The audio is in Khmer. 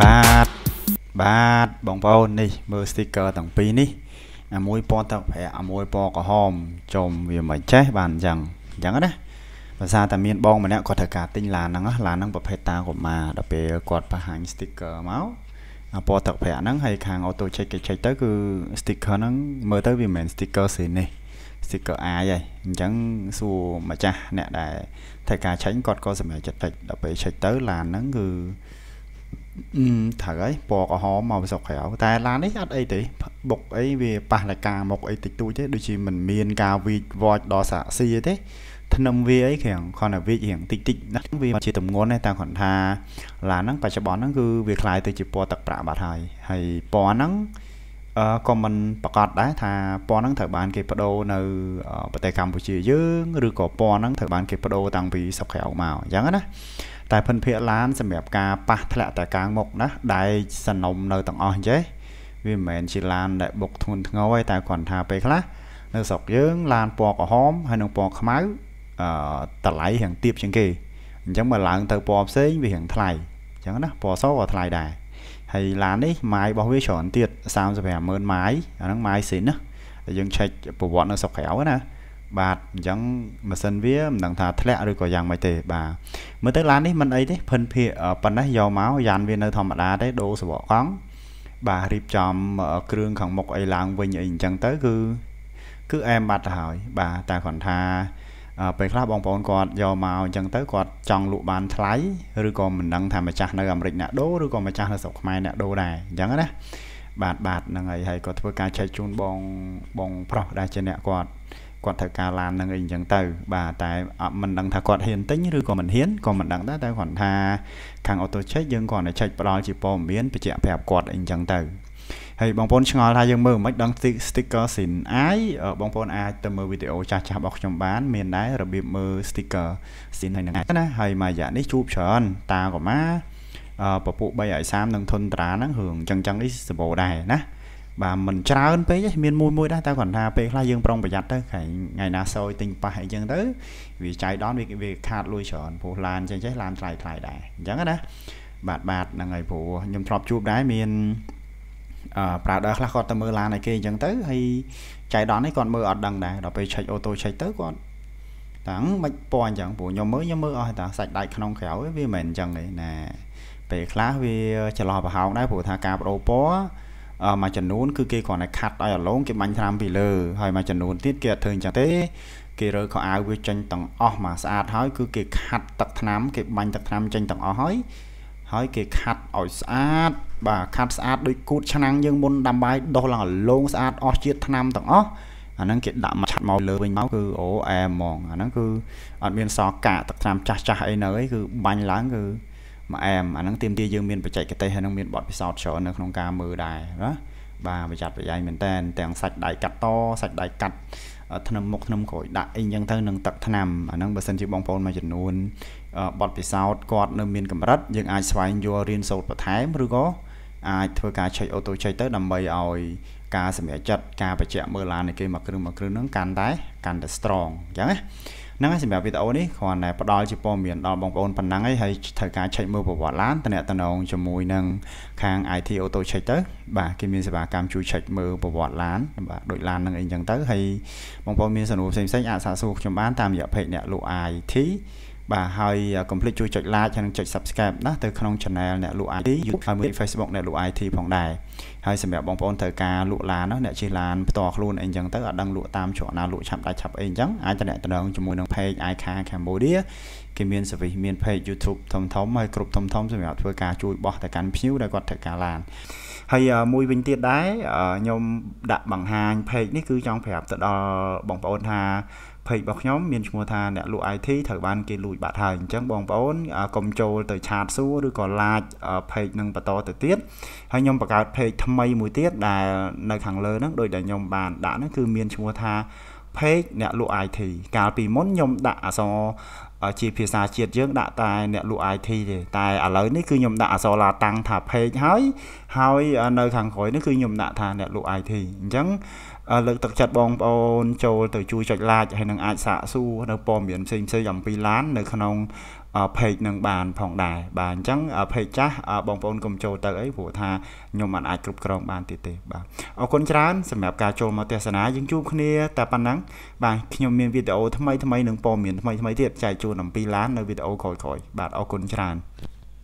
បាទបាទបងប្អូននេះមើល sticker ទាំងពីរនេះ អាមួយពណ៌ទឹកប្រាក់អាមួយពណ៌ក្រហមចុំវាមិនចេះ បានអញ្ចឹងអញ្ចឹងណាបើសារតែមានបងម្នាក់គាត់ត្រូវការទិញឡានហ្នឹងឡានហ្នឹងប្រភេទតាកុមារដល់ពេលគាត់បង្ហាញ sticker មកអាពណ៌ទឹកប្រាក់ហ្នឹងហើយខាង auto check គេ check ទៅគឺ sticker ហ្នឹងមើលទៅវាមិនមែន sticker សេនេះ sticker អាយហើយអញ្ចឹងសួរម្ចាស់អ្នកដែលធ្វើការឆេញគាត់ក៏សម្រេចចិត្តតិចដល់ពេល check ទៅ ឡានហ្នឹងគឺត្រូវហើយពណ៌ក្រហមមកពីស្រុកក្រៅតែឡាននេះអត់អីទេ បុកអីវាប៉ះលេខាមកអីតិចតួចទេដូចជាមិនមានការវីចវ៉ចដល់សាក់ស៊ីទេធ្នឹមវាអីគ្រាំងគ្រាន់តែវារៀងតិចតិចណាវាជាតម្ងន់តែគ្រាន់ថាឡានហ្នឹងបច្ចុប្បន្នហ្នឹងគឺវាคล้ายទៅជាពណ៌ទឹកប្រាក់បាត់ហើយហើយពណ៌ហ្នឹងអឺក៏មិនប្រកាសដែរថាពណ៌ហ្នឹងត្រូវបាន គេបដូរនៅ ប្រទេសកម្ពុជាយើងឬក៏ពណ៌ហ្នឹងត្រូវបានគេបដូរតាំងពីស្រុកក្រៅមកអញ្ចឹងណាតែភិនភាកឡានសម្រាប់ការប៉ះធ្លាក់តែកាងមុខណាដែកសនំនៅទាំងអស់អញ្ចេះវាមិនមែនជាឡានដែលបុកធ្ងន់ធ្ងរទេតែគ្រាន់ថាពេលខ្លះនៅស្រុកយើងឡានពណ៌ក្រហមហើយនិងពណ៌ខ្មៅអឺតម្លៃរៀងទាបជាងគេអញ្ចឹងបើឡើងទៅពណ៌ផ្សេងវារៀងថ្លៃអញ្ចឹងណាពណ៌សក៏ថ្លៃដែរហើយឡាននេះម៉ាយរបស់វាច្រើនទៀត350,000ម៉ាយអាហ្នឹងម៉ាយស៊ីនណាយើងឆែកប្រវត្តិនៅស្រុកក្រៅណាបាទអញ្ចឹងម៉ាស៊ីនវាមិនដឹងថាធ្លាក់ឬក៏យ៉ាងម៉េចទេ បាទមើលទៅឡាននេះមិនអីទេភិនភាកប៉ុណ្ណេះយកមកយ៉ានវានៅធម្មតាទេដូរសបកកង់បាទរៀបចំគ្រឿងខាងមុខអីឡើងវិញអីអញ្ចឹងទៅ គឺគឺអែមបាត់ទៅហើយ បាទតែគ្រាន់ថាពេលខ្លះបងប្អូនគាត់យកមកអញ្ចឹងទៅគាត់ចង់លក់បានថ្លៃឬក៏មិនដឹងថាម្ចាស់នៅអាមេរិកអ្នកដូរឬក៏ម្ចាស់នៅស្រុកខ្មែរអ្នកដូរដែរអញ្ចឹងណាបាទបាទហ្នឹងហើយហើយគាត់ធ្វើការចែកជូនបងបងប្រុសដែលជាអ្នកគាត់គាត់ត្រូវការឡានហ្នឹងអីអញ្ចឹងទៅ បាទតែអត់មិនដឹងថាគាត់ហ៊ានទិញឬក៏មិនហ៊ានក៏មិនដឹងដែរតែគាត់ថាខាង auto check យើងគាត់តែ check ផ្ដល់ជាព័ត៌មានបញ្ជាក់ប្រាប់គាត់អីអញ្ចឹងទៅហើយបងប្អូនឆ្ងល់ថាយើងមើលមិនដឹង sticker សិនអាយបងប្អូនអាចទៅមើលវីដេអូចាស់ចាស់របស់ខ្ញុំបានមានដែររបៀបមើល sticker សិនហើយនឹងណាហើយមួយរយៈនេះជួបច្រើនតាក៏មកពពុះ3ឲ្យ30នឹងធុនត្រាហ្នឹងរឿងអញ្ចឹងអញ្ចឹងនេះសម្បូរដែរណាបាទมันច្រើនពេកមានមួយមួយដែរតែគាត់ថាពេលខ្លះយើងប្រុងប្រយ័ត្នទៅថ្ងៃណាសយទិញប៉ះអីចឹងទៅវាចៃដន្យវាវាខាតលុយច្រើនព្រោះឡានចឹងចេះឡានថ្លៃថ្លៃដែរអញ្ចឹងណាបាទបាទហ្នឹងហើយព្រោះខ្ញុំធ្លាប់ជួបដែរមានអឺប្រើដើខ្លះគាត់ទៅមើលឡានឲ្យគេអញ្ចឹងទៅហើយចៃដន្យនេះគាត់មើលអត់ដឹងដែរដល់ពេលឆែកអូតូឆែកទៅគាត់ តាំងមិនពណ៌អញ្ចឹងព្រោះខ្ញុំមើលខ្ញុំមើលអស់តែសាច់ដាច់ក្នុងក្រៅវាមិនមែនអញ្ចឹងទេណាពេលខ្លះវាច្រឡោះប្រហោងដែរព្រោះថាការបដូរពណ៌មួយចំនួនគឺគេគ្រាន់តែខាត់ឲ្យអាឡងគេបាញ់ថ្នាំពីលើហើយមួយចំនួនទៀតគេអត់ធ្វើអញ្ចឹងទេគេរើខោអាវវាចេញទាំងអស់មកស្អាត ហើយ គឺគេខាត់ទឹកថ្នាំ គេបាញ់ទឹកថ្នាំចេញទាំងអស់ហើយហើយគេខាត់ឲ្យស្អាតបាទខាត់ស្អាតដូចគូតឆ្នាំងយើងមុនដាំបាយដុសឡើងអាឡងស្អាតអស់ជាតិថ្នាំទាំងអស់អាហ្នឹងគេដាក់មកឆាត់មកលើវិញមកគឺអូអែហ្មងអាហ្នឹងគឺអត់មានសល់កាកទឹកថ្នាំចាស់ចាស់អីនៅអីគឺបាញ់ឡើងគឺមួយអែមអាហ្នឹងទាមទារយើងមានបច្ចេកទេសហើយនឹងមានបទពិសោធន៍ច្រើននៅក្នុងការមើលដែរណាបាទប្រយ័ត្នប្រយែងមែនតើទាំងសាច់ដៃកាត់តសាច់ដៃកាត់ថ្នាំមុខថ្នាំក្រោយដាក់អីចឹងទៅនឹងទឹកថ្នាំអាហ្នឹងបើសិនជាបងប្អូនមួយចំនួនបទពិសោធន៍គាត់នៅមានកម្រិតយើងអាចស្វែងយល់រៀនសូត្របន្ថែមឬក៏អាចធ្វើការ check auto check ទៅ ដើម្បីឲ្យការសម្រេចចិត្តការបញ្ជាក់មើលឡាននៃគេមួយគ្រឿងមួយគ្រឿងហ្នឹងកាន់តែកាន់តែ strong អញ្ចឹងណាហ្នឹងហើយសម្រាប់វីដេអូនេះគ្រាន់តែផ្ដល់ជាព័ត៌មានដល់បងប្អូនប៉ុណ្ណឹងហើយហើយត្រូវការឆែកមើលប្រវត្តិឡានតំណតំណងជាមួយនឹងខាង IT Auto Check ទៅបាទគេមានសេវាកម្មជួយឆែកមើលប្រវត្តិឡានបាទដូចឡាននឹងអីចឹងទៅហើយបងប្អូនមានសំណួរផ្សេងៗអាចសាកសួរខ្ញុំបានតាមរយៈ page អ្នកលក់ IT បាទហើយកុំភ្លេចជួយចុច like ហើយនឹងចុច subscribe ណាទៅក្នុង channel អ្នកលក់ IT ហើយមួយ Facebook អ្នកលក់ IT ផងដែរហើយសម្រាប់បងប្អូនត្រូវការលក់ឡានអ្នកជិះឡានផ្ទាល់ខ្លួនអីចឹងទៅអត់ដឹងលក់តាមជ្រក់ណាលក់ឆាប់ដាច់ឆាប់អីចឹងអាចតំណងជាមួយនឹង page iCar Cambodia គេមាន service មាន page YouTube ធំធំហើយគ្រប់ធំធំសម្រាប់ធ្វើការជួយបោះទៅកាន់ភ្ញៀវដែលគាត់ត្រូវការឡានហើយមួយវិញទៀតដែរខ្ញុំដាក់បង្ហាញ page នេះគឺចង់ប្រាប់ទៅដល់បងប្អូនថា page របស់ខ្ញុំមានឈ្មោះថាអ្នកលក់ IT ត្រូវបានគេលួចបាត់ហើយអញ្ចឹងបងប្អូនកុំចូលទៅឆាតសួរឬក៏ឡាច page នឹងបន្តទៅទៀតហើយខ្ញុំបង្កើត page ថ្មីមួយទៀតដែលនៅខាងលើហ្នឹងដោយដែលខ្ញុំបានដាក់ហ្នឹងគឺមានឈ្មោះថា page អ្នកលក់ IT កាលពីមុនខ្ញុំដាក់អក្សរជាភាសាជាតិយើងដាក់តែអ្នកលក់ IT ទេតែឥឡូវនេះគឺខ្ញុំដាក់អក្សរឡាតាំងថា page ហើយហើយនៅខាងក្រោយនេះគឺខ្ញុំដាក់ថាអ្នកលក់ IT អញ្ចឹងលើកទឹកចិត្តបងប្អូនចូលទៅជួយចុច like ហើយនឹងអាចសាកសួរនៅព័ត៌មានផ្សេងផ្សេងអំពីឡាននៅក្នុង page នឹងបានផងដែរបាទអញ្ចឹង page ចាស់បងប្អូនកុំចូលទៅអីព្រោះថាខ្ញុំមិនអាចគ្រប់គ្រងបានទៀតទេបាទអរគុណច្រើនសម្រាប់ការចូលមកទស្សនាយើងជួបគ្នាតែប៉ុណ្ណឹងបាទខ្ញុំមានវីដេអូថ្មីថ្មីនឹងព័ត៌មានថ្មីថ្មីទៀតចែកជូនអំពីឡាននៅវីដេអូក្រោយៗបាទអរគុណច្រើន